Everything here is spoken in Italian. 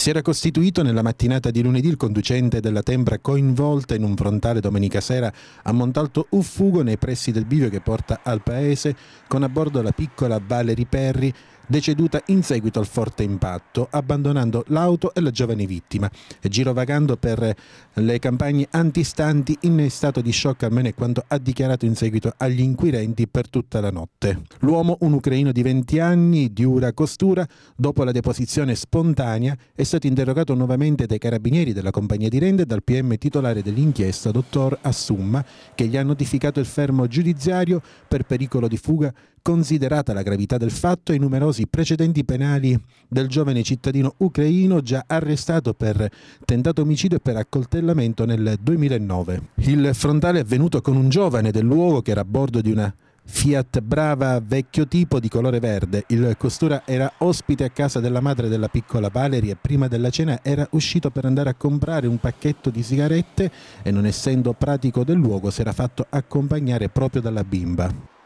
Si era costituito nella mattinata di lunedì il conducente della tembra coinvolta in un frontale domenica sera a Montalto Uffugo nei pressi del bivio che porta al paese con a bordo la piccola Valerie Perry deceduta in seguito al forte impatto, abbandonando l'auto e la giovane vittima, girovagando per le campagne antistanti in stato di shock almeno è quanto ha dichiarato in seguito agli inquirenti per tutta la notte. L'uomo, un ucraino di 20 anni, di ura costura, dopo la deposizione spontanea, è stato interrogato nuovamente dai carabinieri della compagnia di Rende e dal PM titolare dell'inchiesta, dottor Assumma, che gli ha notificato il fermo giudiziario per pericolo di fuga, considerata la gravità del fatto e i numerosi precedenti penali del giovane cittadino ucraino già arrestato per tentato omicidio e per accoltellamento nel 2009. Il frontale è avvenuto con un giovane del luogo che era a bordo di una Fiat Brava vecchio tipo di colore verde. Il costura era ospite a casa della madre della piccola Valerie e prima della cena era uscito per andare a comprare un pacchetto di sigarette e non essendo pratico del luogo si era fatto accompagnare proprio dalla bimba.